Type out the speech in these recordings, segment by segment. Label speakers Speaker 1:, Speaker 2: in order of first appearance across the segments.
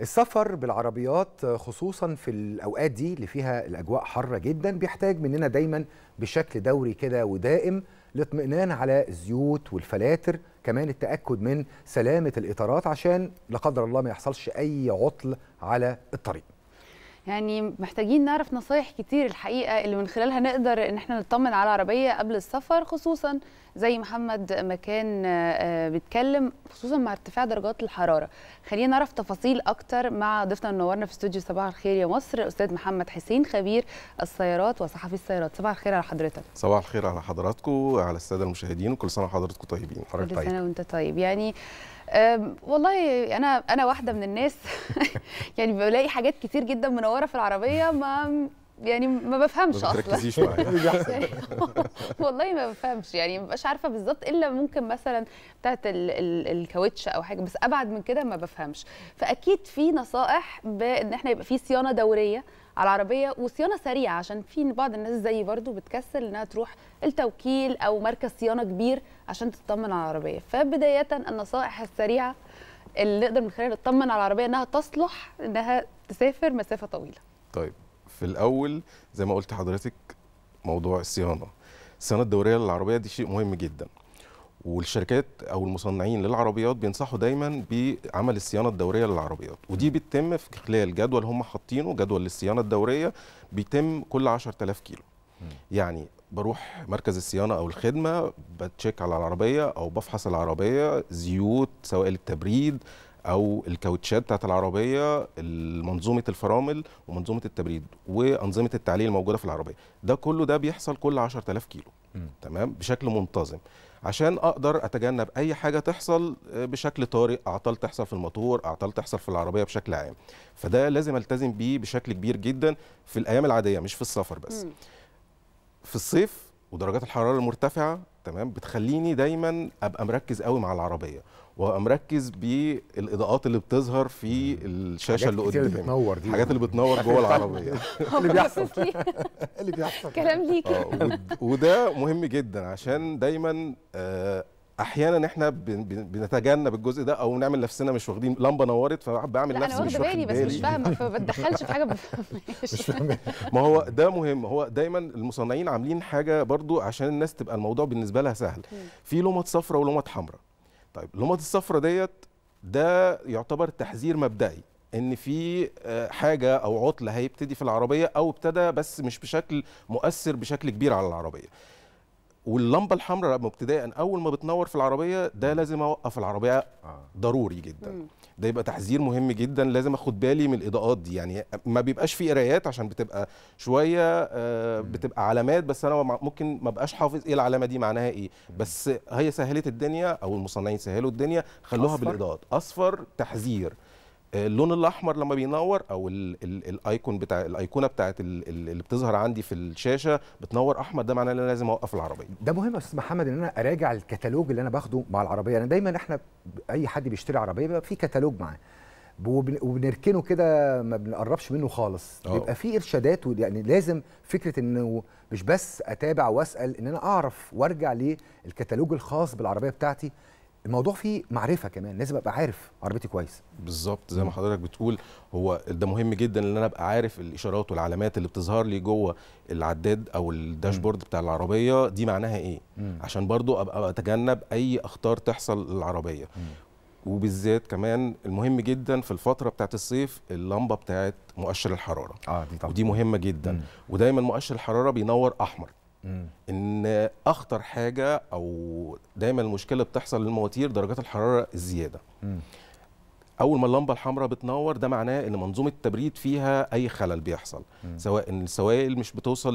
Speaker 1: السفر بالعربيات خصوصا في الاوقات دي اللي فيها الاجواء حاره جدا بيحتاج مننا دايما بشكل دوري كده ودائم الاطمئنان على الزيوت والفلاتر كمان التاكد من سلامه الاطارات عشان لا قدر الله ما يحصلش اي عطل على الطريق
Speaker 2: يعني محتاجين نعرف نصايح كتير الحقيقه اللي من خلالها نقدر ان احنا نطمن على العربيه قبل السفر خصوصا زي محمد ما كان آه، آه، بيتكلم خصوصا مع ارتفاع درجات الحراره خلينا نعرف تفاصيل اكتر مع ضيفنا منورنا في استوديو صباح الخير يا مصر الاستاذ محمد حسين خبير السيارات وصحفي السيارات صباح الخير على حضرتك
Speaker 3: صباح الخير على حضراتكم وعلى الساده المشاهدين وكل سنه وحضراتكم طيبين حضرتك طيب كل سنه
Speaker 2: وانت طيب يعني والله انا انا واحده من الناس يعني بلاقي حاجات كتير جدا منوره في العربيه ما يعني ما بفهمش اصلا ما بتركزيش معايا يعني والله ما بفهمش يعني ما ببقاش عارفه بالظبط الا ممكن مثلا بتاعه الكاوتش او حاجه بس ابعد من كده ما بفهمش فاكيد في نصائح بان احنا يبقى في صيانه دوريه على العربيه وصيانه سريعه عشان في بعض الناس زيي برضو بتكسل انها تروح التوكيل او مركز صيانه كبير عشان تطمن على العربيه فبدايه النصائح السريعه اللي نقدر من خلالها نطمن على العربيه انها تصلح انها تسافر مسافه طويله
Speaker 3: طيب في الاول زي ما قلت حضرتك موضوع الصيانه الصيانه الدوريه للعربيه دي شيء مهم جدا والشركات او المصنعين للعربيات بينصحوا دايما بعمل الصيانه الدوريه للعربيات ودي بتتم في خلال جدول هم حاطينه جدول للصيانه الدوريه بيتم كل 10000 كيلو يعني بروح مركز الصيانه او الخدمه بتشيك على العربيه او بفحص العربيه زيوت سوائل التبريد او الكاوتشات بتاعت العربيه منظومه الفرامل ومنظومه التبريد وانظمه التعليق الموجوده في العربيه ده كله ده بيحصل كل 10000 كيلو م. تمام بشكل منتظم عشان اقدر اتجنب اي حاجه تحصل آه، بشكل طارئ اعطال تحصل في الموتور اعطال تحصل في العربيه بشكل عام فده لازم التزم بيه بشكل كبير جدا في الايام العاديه مش في السفر بس م. في الصيف ودرجات الحراره المرتفعه تمام بتخليني دايما ابقى مركز قوي مع العربيه ومركز بالاضاءات اللي بتظهر في الشاشه اللي قدامي اللي بتنور دي الحاجات اللي بتنور جوه العربيه إيه اللي بيحصل إيه
Speaker 2: اللي بيحصل كلام ليك آه،
Speaker 3: وده مهم جدا عشان دايما آه، احيانا احنا بنتجنب الجزء ده او نعمل نفسنا مش واخدين لمبه نورت فبعمل نفسي مش واخد بالي بس مش فاهمه
Speaker 2: فبتدخلش بتدخلش في حاجه مش
Speaker 3: ما هو ده مهم هو دايما المصنعين عاملين حاجه برضو عشان الناس تبقى الموضوع بالنسبه لها سهل في لمط صفراء ولمط حمراء طيب اللمض الصفراء ديت ده يعتبر تحذير مبدئي ان في آه، حاجه او عطله هيبتدي في العربيه او ابتدى بس مش بشكل مؤثر بشكل كبير على العربيه واللمبه الحمراء ابتداء اول ما بتنور في العربيه ده لازم اوقف العربيه آه. ضروري جدا ده يبقى تحذير مهم جدا لازم اخد بالي من الاضاءات دي يعني ما بيبقاش في قرايات عشان بتبقى شويه آه، بتبقى علامات بس انا ممكن ما بقاش حافظ ايه العلامه دي معناها ايه بس هي سهلت الدنيا او المصنعين سهلوا الدنيا خلوها أصفر. بالاضاءات اصفر تحذير اللون الاحمر لما بينور او الايكون بتاع الايقونه بتاعه اللي بتظهر عندي في الشاشه بتنور احمر ده معناه ان انا لازم اوقف العربيه
Speaker 1: ده مهم يا استاذ محمد ان انا اراجع الكتالوج اللي انا باخده مع العربيه انا يعني دايما احنا اي حد بيشتري عربيه بيبقى في كتالوج معاه وبنركنه كده ما بنقربش منه خالص أوه. بيبقى في ارشادات يعني لازم فكره انه مش بس اتابع واسال ان انا اعرف وارجع للكتالوج الخاص بالعربيه بتاعتي الموضوع فيه معرفه كمان لازم ابقى عارف عربيتي كويس بالظبط زي ما حضرتك
Speaker 3: بتقول هو ده مهم جدا ان انا ابقى عارف الاشارات والعلامات اللي بتظهر لي جوه العداد او الداشبورد بتاع العربيه دي معناها ايه مم. عشان برضو ابقى اتجنب اي اخطار تحصل للعربيه وبالذات كمان المهم جدا في الفتره بتاعت الصيف اللمبه بتاعت مؤشر الحراره آه دي طبعا. ودي مهمه جدا مم. ودايما مؤشر الحراره بينور احمر ان اخطر حاجه او دايما المشكله بتحصل للمواتير درجات الحراره الزياده م. اول ما اللمبه الحمراء بتنور ده معناه ان منظومه التبريد فيها اي خلل بيحصل م. سواء ان السوائل مش بتوصل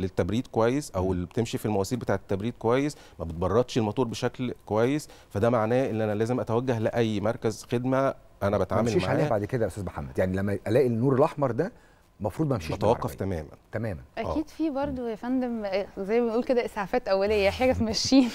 Speaker 3: للتبريد كويس او اللي بتمشي في المواسير بتاعه التبريد كويس ما بتبردش الموتور بشكل كويس فده معناه ان انا لازم اتوجه لاي مركز خدمه انا بتعامل معاه ما عليها بعد
Speaker 1: كده يا استاذ محمد يعني لما الاقي النور الاحمر ده المفروض ما امشيش بتوقف تماما تماما اكيد آه.
Speaker 2: في برضه يا فندم آه، زي ما بنقول كده اسعافات اوليه حاجه تمشيني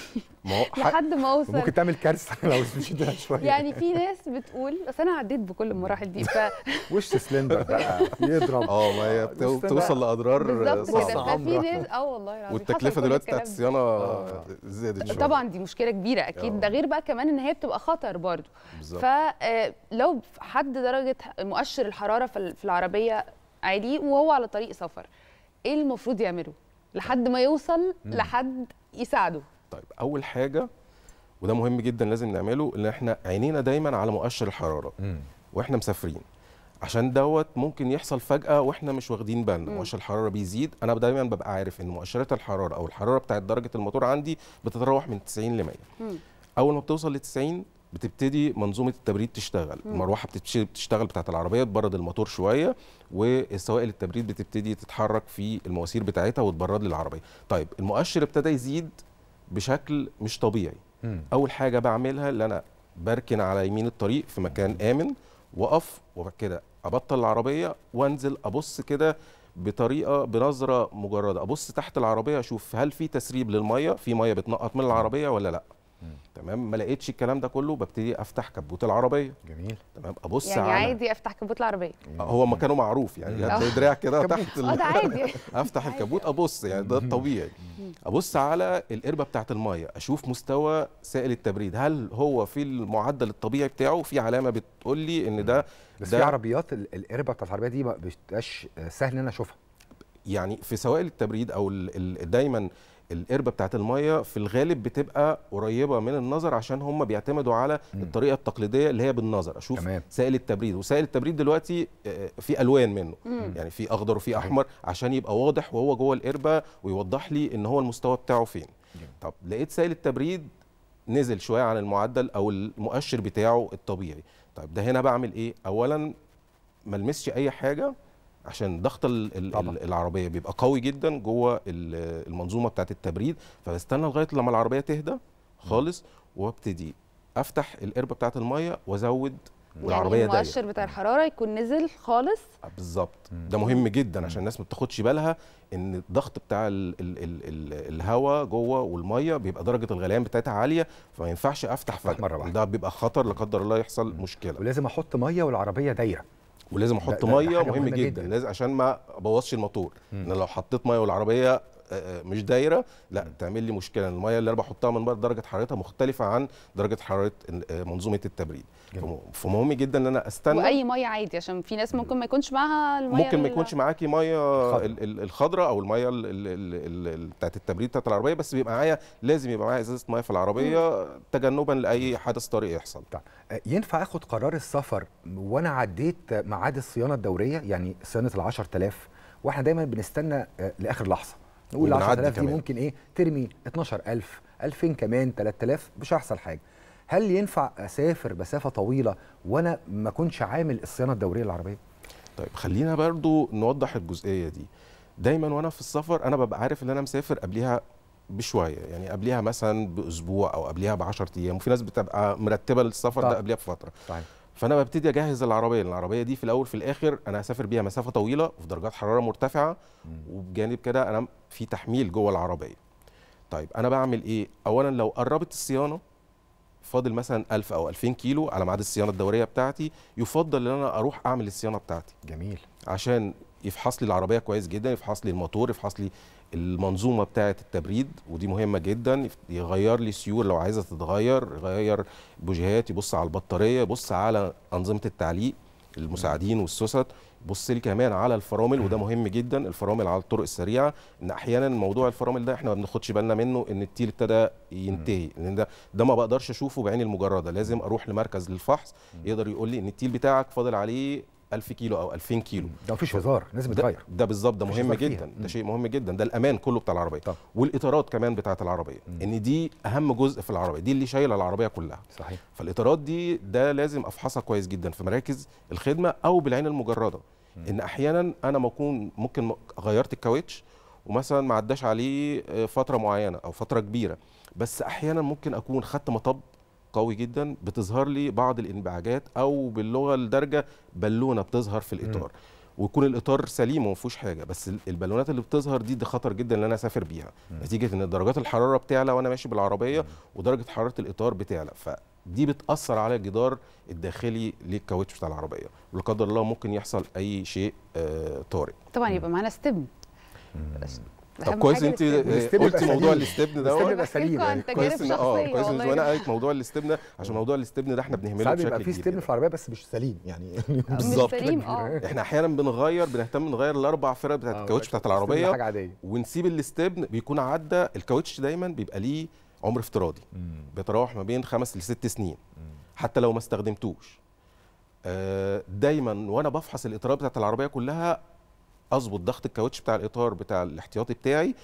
Speaker 1: لحد ما اوصل ممكن تعمل كارثه لو مشيتها شويه يعني في
Speaker 2: ناس بتقول اصل انا عديت بكل المراحل دي ف
Speaker 1: وش سلندر بقى يضرب اه ما هي آه، بتوصل لاضرار صعبه في ناس
Speaker 2: اه والله العظيم والتكلفه دلوقتي بتاعت
Speaker 1: الصيانه زادت شويه طبعا
Speaker 2: دي مشكله كبيره اكيد ده غير بقى كمان ان هي بتبقى خطر برضه فلو حد درجه مؤشر الحراره في العربيه عادي وهو على طريق سفر ايه المفروض يعمله لحد ما يوصل لحد يساعده
Speaker 3: طيب اول حاجه وده مهم جدا لازم نعمله ان احنا عينينا دايما على مؤشر الحراره مم. واحنا مسافرين عشان دوت ممكن يحصل فجاه واحنا مش واخدين بالنا مؤشر الحراره بيزيد انا دايما ببقى عارف ان مؤشرات الحراره او الحراره بتاعه درجه الموتور عندي بتتراوح من 90 ل 100 اول ما بتوصل ل 90 بتبتدي منظومه التبريد تشتغل المروحه بتشتغل بتاعه العربيه تبرد الموتور شويه والسوائل التبريد بتبتدي تتحرك في المواسير بتاعتها وتبرد للعربيه طيب المؤشر ابتدى يزيد بشكل مش طبيعي اول حاجه بعملها اللي انا بركن على يمين الطريق في مكان امن واقف وبعد كده ابطل العربيه وانزل ابص كده بطريقه بنظره مجرده ابص تحت العربيه اشوف هل في تسريب للميه في ميه بتنقط من العربيه ولا لا مم. تمام ما لقيتش الكلام ده كله ببتدي افتح كبوت العربيه جميل تمام ابص يعني على... عادي
Speaker 2: افتح كبوت العربيه
Speaker 3: هو مكانه معروف يعني هتلاقي دراع كده تحت اه ده عادي افتح الكبوت ابص يعني ده الطبيعي ابص على القربه بتاعه الميه اشوف مستوى سائل التبريد هل هو في المعدل الطبيعي بتاعه في علامه بتقول لي ان ده بس ده في عربيات القربه بتاعه العربيه دي ما بتبقاش سهل ان انا اشوفها يعني في سوائل التبريد او دايما القربه بتاعت الميه في الغالب بتبقى قريبه من النظر عشان هم بيعتمدوا على الطريقه التقليديه اللي هي بالنظر اشوف تمام. سائل التبريد وسائل التبريد دلوقتي آه، في الوان منه مم. يعني في اخضر وفي احمر عشان يبقى واضح وهو جوه القربه ويوضح لي ان هو المستوى بتاعه فين جميل. طب لقيت سائل التبريد نزل شويه عن المعدل او المؤشر بتاعه الطبيعي طيب ده هنا بعمل ايه اولا ما المسش اي حاجه عشان ضغط العربيه بيبقى قوي جدا جوه المنظومه بتاعه التبريد فبستنى لغايه لما العربيه تهدى خالص وابتدي افتح القربه بتاعه الميه وازود والعربيه يعني المؤشر
Speaker 2: بتاع الحراره يكون نزل خالص آه،
Speaker 3: بالظبط ده مهم جدا عشان الناس ما بتاخدش بالها ان الضغط بتاع الهواء جوه والميه بيبقى درجه الغليان بتاعتها عاليه فما ينفعش افتح فجاه مره واحده ده بيبقى خطر لا قدر الله يحصل مشكله ولازم احط ميه والعربيه
Speaker 1: دايره ولازم احط ميه مهم جدا,
Speaker 3: لازم عشان ما ابوظش الموتور انا لو حطيت ميه والعربيه آه، آه، مش دايره لا تعمل لي مشكله الميه اللي انا بحطها من بره درجه حرارتها مختلفه عن درجه حراره آه، منظومه التبريد فمهم جدا ان انا استنى واي
Speaker 2: ميه عادي عشان في ناس ممكن ما يكونش معاها الميه ممكن ما يكونش
Speaker 3: معاكي ميه الخضراء او الميه بتاعت التبريد بتاعت العربيه بس بيبقى معايا لازم يبقى معايا ازازه ميه في العربيه تجنبا لاي حدث طارئ يحصل طيب.
Speaker 1: ينفع اخد قرار السفر وانا عديت ميعاد الصيانه الدوريه يعني صيانه ال 10000 واحنا دايما بنستنى لاخر لحظه نقول 10000 دي ممكن ايه ترمي 12000 2000 كمان 3000 مش هيحصل حاجه هل ينفع اسافر مسافه طويله وانا ما اكونش عامل الصيانه الدوريه العربيه طيب خلينا برضو نوضح الجزئيه دي دايما وانا
Speaker 3: في السفر انا ببقى عارف ان انا مسافر قبلها بشويه يعني قبلها مثلا باسبوع او قبلها ب 10 ايام وفي ناس بتبقى مرتبه للسفر طيب. ده قبلها بفتره طيب. فانا ببتدي اجهز العربيه العربيه دي في الاول في الاخر انا هسافر بيها مسافه طويله وفي درجات حراره مرتفعه وبجانب كده انا في تحميل جوه العربيه طيب انا بعمل ايه اولا لو قربت الصيانه فاضل مثلا 1000 او 2000 كيلو على ميعاد الصيانه الدوريه بتاعتي يفضل ان انا اروح اعمل الصيانه بتاعتي جميل عشان يفحص لي العربيه كويس جدا يفحص لي الموتور يفحص لي المنظومه بتاعه التبريد ودي مهمه جدا يغير لي سيول لو عايزه تتغير يغير بوجهات يبص على البطاريه يبص على انظمه التعليق المساعدين والسوست بص لي كمان على الفرامل وده مهم جدا الفرامل على الطرق السريعه ان احيانا موضوع الفرامل ده احنا ما بناخدش بالنا منه ان التيل ابتدى ينتهي لان ده ده ما بقدرش اشوفه بعيني المجرده لازم اروح لمركز للفحص يقدر يقول لي ان التيل بتاعك فاضل عليه 1000 كيلو او 2000 كيلو ده مفيش هزار لازم يتغير ده, بالظبط ده مهم جدا فيها. ده شيء مهم جدا ده الامان كله بتاع العربيه طب. والاطارات كمان بتاعه العربيه مم. ان دي اهم جزء في العربيه دي اللي شايله العربيه كلها صحيح فالاطارات دي ده لازم افحصها كويس جدا في مراكز الخدمه او بالعين المجرده مم. ان احيانا انا بكون ممكن غيرت الكاوتش ومثلا ما عداش عليه فتره معينه او فتره كبيره بس احيانا ممكن اكون خدت مطب قوي جدا بتظهر لي بعض الانبعاجات او باللغه الدارجه بالونه بتظهر في الاطار م. ويكون الاطار سليم وما فيهوش حاجه بس البالونات اللي بتظهر دي ده خطر جدا ان انا اسافر بيها م. نتيجه ان درجات الحراره بتعلى وانا ماشي بالعربيه م. ودرجه حراره الاطار بتعلى فدي بتاثر على الجدار الداخلي للكاوتش بتاع العربيه ولا قدر الله ممكن يحصل اي شيء آه طارئ
Speaker 2: طبعا يبقى معانا ستيم
Speaker 3: طب كويس انت آه، قلتي موضوع الاستبن ده الاستبن آه، سليم كويس ان اه كويس ان انا قالت موضوع الاستبن ده عشان موضوع الاستبن ده احنا بنهمله بشكل كبير في استبن
Speaker 1: في العربيه بس مش سليم يعني بالظبط آه. احنا
Speaker 3: احيانا بنغير بنهتم نغير الاربع فرق بتاعت الكاوتش بتاعت العربيه ونسيب الاستبن بيكون عدى الكاوتش دايما بيبقى ليه عمر افتراضي بيتراوح ما بين خمس لست سنين حتى لو ما استخدمتوش دايما وانا بفحص الاطارات بتاعت العربيه كلها اظبط ضغط الكاوتش بتاع الاطار بتاع الاحتياطي بتاعي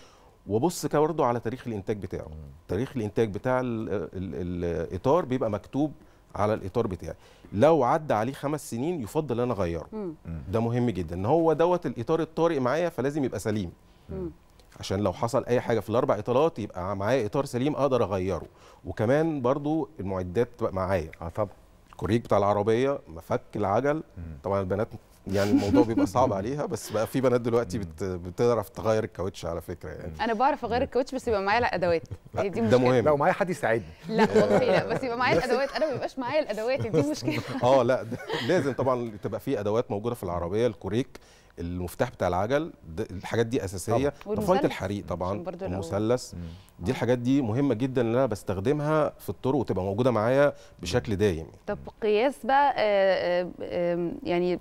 Speaker 3: وابص برضه على تاريخ الانتاج بتاعه تاريخ الانتاج بتاع الاطار بيبقى مكتوب على الاطار بتاعي لو عدى عليه خمس سنين يفضل انا اغيره ده مهم جدا ان هو دوت الاطار الطارئ معايا فلازم يبقى سليم عشان لو حصل اي حاجه في الاربع اطارات يبقى معايا اطار سليم اقدر اغيره وكمان برضو المعدات تبقى معايا اه طبعا الكوريك بتاع العربيه مفك العجل طبعا البنات يعني الموضوع بيبقى صعب عليها بس بقى في بنات دلوقتي بتعرف تغير الكاوتش على فكره يعني
Speaker 2: انا بعرف اغير الكاوتش بس يبقى معايا الادوات دي مشكله ده مهم لو
Speaker 3: معايا حد يساعدني لا
Speaker 2: والله لا بس يبقى معايا الادوات انا ما بيبقاش معايا الادوات دي مشكله
Speaker 3: اه لا لازم طبعا تبقى في ادوات موجوده في العربيه الكوريك المفتاح بتاع العجل الحاجات دي اساسيه طفايه الحريق طبعا المثلث دي الحاجات دي مهمه جدا ان انا بستخدمها في الطرق وتبقى موجوده معايا بشكل دايم
Speaker 2: طب قياس بقى آآ آه، آآ آه، يعني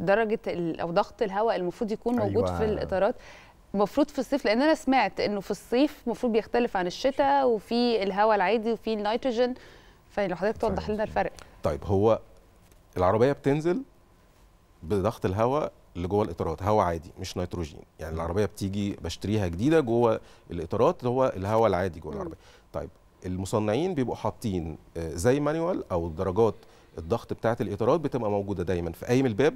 Speaker 2: درجه او ضغط الهواء المفروض يكون موجود أيوة. في الاطارات المفروض في الصيف لان انا سمعت انه في الصيف المفروض بيختلف عن الشتاء وفي الهواء العادي وفي النيتروجين فلو حضرتك توضح لنا الفرق
Speaker 3: طيب هو العربيه بتنزل بضغط الهواء اللي جوه الاطارات هواء عادي مش نيتروجين يعني العربيه بتيجي بشتريها جديده جوه الاطارات اللي هو الهواء العادي جوه العربيه طيب المصنعين بيبقوا حاطين آه، زي مانيوال او درجات الضغط بتاعه الاطارات بتبقى موجوده دايما في قايم الباب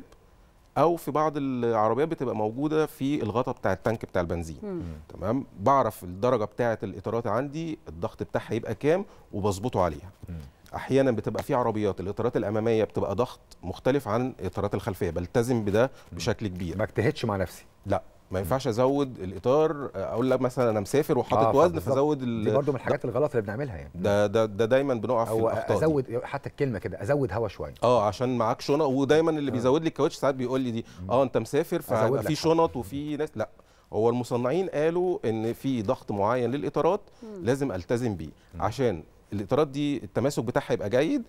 Speaker 3: او في بعض العربيات بتبقى موجوده في الغطاء بتاع التانك بتاع البنزين تمام بعرف الدرجه بتاعه الاطارات عندي الضغط بتاعها هيبقى كام وبظبطه عليها مم. احيانا بتبقى في عربيات الاطارات الاماميه بتبقى ضغط مختلف عن الاطارات الخلفيه بلتزم بده بشكل كبير ما اجتهدش مع نفسي لا ما ينفعش ازود الاطار اقول لك مثلا انا مسافر وحاطط آه وزن فازود دي برضه
Speaker 1: من الحاجات الغلط اللي بنعملها يعني
Speaker 3: ده ده, ده دايما بنقع في الاخطاء ازود
Speaker 1: دي. حتى الكلمه كده ازود هوا شويه
Speaker 3: اه عشان معاك شنط ودايما اللي آه. بيزود لي الكاوتش ساعات بيقول لي دي اه انت مسافر ففي في شنط وفي ناس لا هو المصنعين قالوا ان في ضغط معين للاطارات لازم التزم بيه عشان الاطارات دي التماسك بتاعها يبقى جيد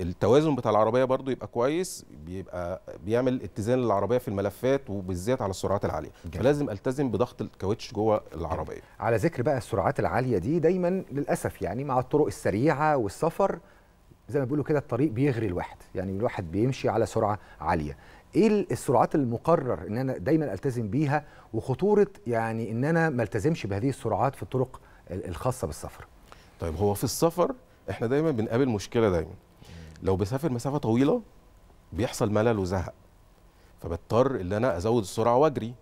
Speaker 3: التوازن بتاع العربيه برضو يبقى كويس بيبقى بيعمل اتزان للعربيه في الملفات وبالذات على السرعات العاليه جميل. فلازم
Speaker 1: التزم بضغط الكاوتش جوه العربيه جميل. على ذكر بقى السرعات العاليه دي دايما للاسف يعني مع الطرق السريعه والسفر زي ما بيقولوا كده الطريق بيغري الواحد يعني الواحد بيمشي على سرعه عاليه ايه السرعات المقرر ان انا دايما التزم بيها وخطوره يعني ان انا ما التزمش بهذه السرعات في الطرق الخاصه بالسفر طيب
Speaker 3: هو في السفر احنا دايما بنقابل مشكله دايما لو بسافر مسافه طويله بيحصل ملل وزهق فبضطر ان انا ازود السرعه واجري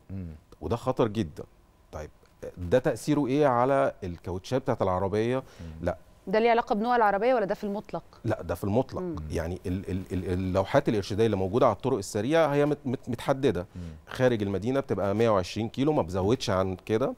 Speaker 3: وده خطر جدا طيب ده تاثيره ايه على الكاوتشات بتاعت العربيه لا
Speaker 2: ده ليه علاقه بنوع العربيه ولا ده في المطلق
Speaker 3: لا ده في المطلق مم. يعني ال ال ال اللوحات الارشاديه اللي موجوده على الطرق السريعه هي مت مت متحدده مم. خارج المدينه بتبقى 120 كيلو ما بزودش عن كده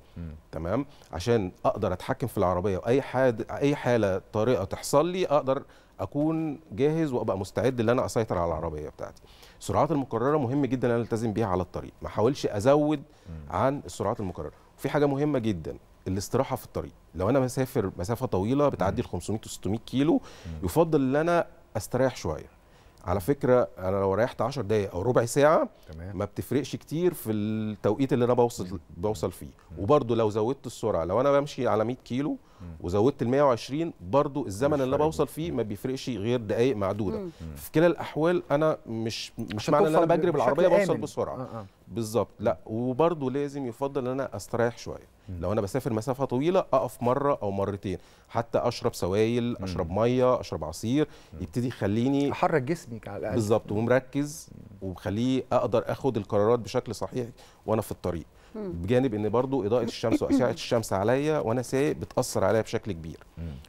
Speaker 3: تمام عشان اقدر اتحكم في العربيه واي حاد اي حاله طارئه تحصل لي اقدر اكون جاهز وابقى مستعد ان انا اسيطر على العربيه بتاعتي السرعات المقرره مهم جدا ان انا التزم بيها على الطريق ما احاولش ازود عن السرعات المقرره في حاجه مهمه جدا الاستراحه في الطريق لو انا مسافر مسافه طويله بتعدي ال 500 600 كيلو يفضل ان انا استريح شويه على فكره انا لو ريحت 10 دقائق او ربع ساعه ما بتفرقش كتير في التوقيت اللي انا بوصل بوصل فيه وبرده لو زودت السرعه لو انا بمشي على 100 كيلو وزودت ال 120 برضو الزمن اللي بوصل فيه ما بيفرقش غير دقائق معدوده في كلا الاحوال انا مش مش معنى ان انا بجري بالعربيه بوصل بسرعه آه،, آه. بالظبط لا وبرضو لازم يفضل ان انا استريح شويه لو انا بسافر مسافه طويله اقف مره او مرتين حتى اشرب سوائل اشرب ميه اشرب عصير يبتدي يخليني احرك جسمي على الاقل بالظبط ومركز وخليه اقدر اخد القرارات بشكل صحيح وانا في الطريق بجانب ان برضو اضاءه الشمس واشعه الشمس عليا وانا سايق بتاثر عليا بشكل كبير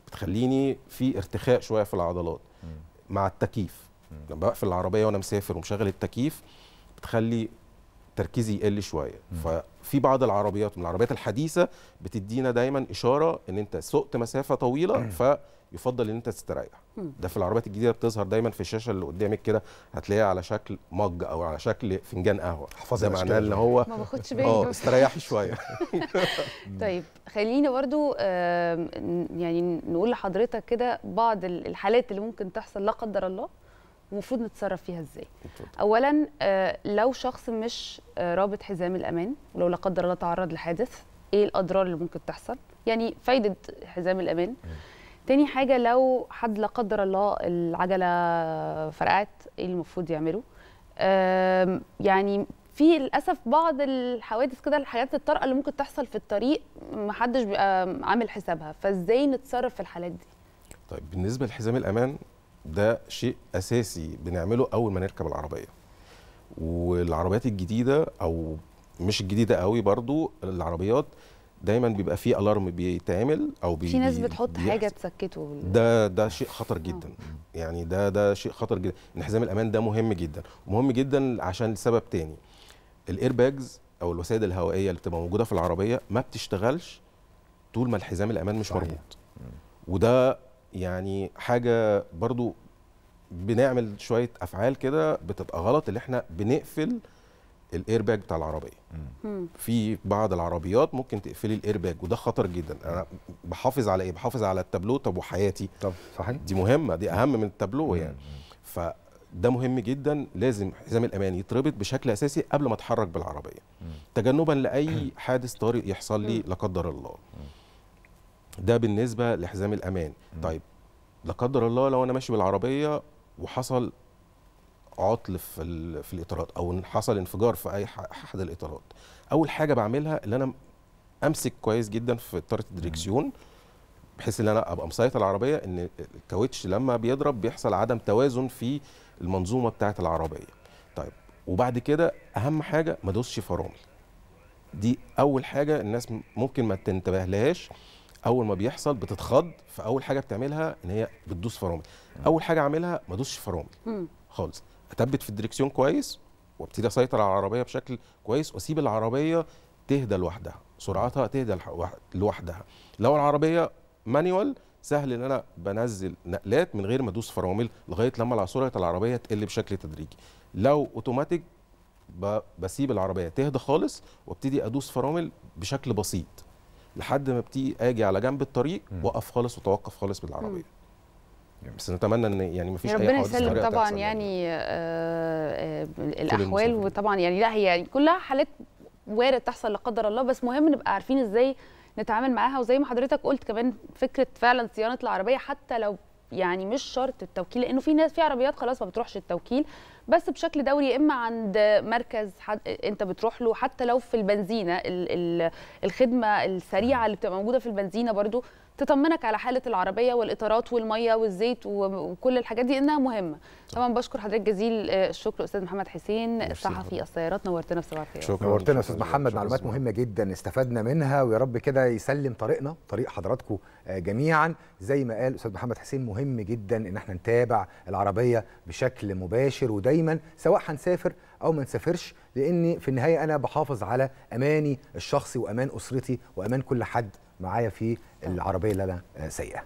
Speaker 3: بتخليني في ارتخاء شويه في العضلات مع التكييف لما يعني بقفل العربيه وانا مسافر ومشغل التكييف بتخلي تركيزي يقل شويه ففي بعض العربيات من العربيات الحديثه بتدينا دايما اشاره ان انت سقت مسافه طويله ف يفضل ان انت تستريح ده في العربيات الجديده بتظهر دايما في الشاشه اللي قدامك كده هتلاقيها على شكل مج او على شكل فنجان قهوه ده معناه ان هو ما باخدش بالي اه استريحي شويه
Speaker 2: طيب خلينا برضو يعني نقول لحضرتك كده بعض الحالات اللي ممكن تحصل لا قدر الله المفروض نتصرف فيها ازاي اولا آه، لو شخص مش آه، رابط حزام الامان ولو لا قدر الله تعرض لحادث ايه الاضرار اللي ممكن تحصل يعني فايده حزام الامان تاني حاجه لو حد لا قدر الله العجله فرقعت ايه المفروض يعمله يعني في للاسف بعض الحوادث كده الحاجات الطارئه اللي ممكن تحصل في الطريق ما حدش بيبقى عامل حسابها فازاي نتصرف في الحالات دي
Speaker 3: طيب بالنسبه لحزام الامان ده شيء اساسي بنعمله اول ما نركب العربيه والعربيات الجديده او مش الجديده قوي برضو العربيات دايما بيبقى في الارم بيتعمل او بي في ناس بتحط بيحس. حاجه تسكته ده ده شيء خطر جدا أوه. يعني ده ده شيء خطر جدا انحزام الامان ده مهم جدا مهم جدا عشان لسبب تاني الايرباجز او الوسائد الهوائيه اللي بتبقى موجوده في العربيه ما بتشتغلش طول ما الحزام الامان مش مربوط وده يعني حاجه برضو بنعمل شويه افعال كده بتبقى غلط اللي احنا بنقفل الاير باج بتاع العربيه في بعض العربيات ممكن تقفلي الاير باج وده خطر جدا انا بحافظ على ايه بحافظ على التابلو طب وحياتي طب صحيح دي مهمه دي اهم من التابلو يعني فده مهم جدا لازم حزام الامان يتربط بشكل اساسي قبل ما اتحرك بالعربيه تجنبا لاي حادث طارئ يحصل لي لا قدر الله ده بالنسبه لحزام الامان طيب لا قدر الله لو انا ماشي بالعربيه وحصل عطل في في الاطارات او حصل انفجار في اي احد الاطارات اول حاجه بعملها ان انا امسك كويس جدا في اطار الدريكسيون بحيث ان انا ابقى مسيطر العربيه ان الكاوتش لما بيضرب بيحصل عدم توازن في المنظومه بتاعه العربيه طيب وبعد كده اهم حاجه ما ادوسش فرامل دي اول حاجه الناس ممكن ما تنتبهلهاش اول ما بيحصل بتتخض فاول حاجه بتعملها ان هي بتدوس فرامل اول حاجه اعملها ما ادوسش فرامل خالص اثبت في الدريكسيون كويس وابتدي اسيطر على العربيه بشكل كويس واسيب العربيه تهدى لوحدها سرعتها تهدى لوحدها لو العربيه مانيوال سهل ان انا بنزل نقلات من غير ما ادوس فرامل لغايه لما سرعه العربيه تقل بشكل تدريجي لو اوتوماتيك بسيب العربيه تهدى خالص وابتدي ادوس فرامل بشكل بسيط لحد ما ابتدي اجي على جنب الطريق واقف خالص واتوقف خالص بالعربيه يعني بس نتمنى ان يعني مفيش اي ربنا يسلم طبعا
Speaker 2: يعني, يعني، آه, آه، الاحوال وطبعا يعني لا هي يعني كلها حالات وارد تحصل لا قدر الله بس مهم نبقى عارفين ازاي نتعامل معاها وزي ما حضرتك قلت كمان فكره فعلا صيانه العربيه حتى لو يعني مش شرط التوكيل لانه في ناس في عربيات خلاص ما بتروحش التوكيل بس بشكل دوري يا اما عند مركز حد انت بتروح له حتى لو في البنزينه ال ال الخدمه السريعه اللي بتبقى موجوده في البنزينه برضو تطمنك على حاله العربيه والاطارات والميه والزيت وكل الحاجات دي انها مهمه طبعا بشكر حضرتك جزيل الشكر آه، استاذ محمد حسين صحفي السيارات نورتنا في صباح الخير شكرا نورتنا
Speaker 1: استاذ محمد معلومات مهمه جدا استفدنا منها ويا رب كده يسلم طريقنا طريق حضراتكم آه، جميعا زي ما قال استاذ محمد حسين مهم جدا ان احنا نتابع العربيه بشكل مباشر ودايما دايما سواء هنسافر او ما نسافرش لان في النهايه انا بحافظ على اماني الشخصي وامان اسرتي وامان كل حد معايا في طيب. العربيه اللي انا آه، سايقها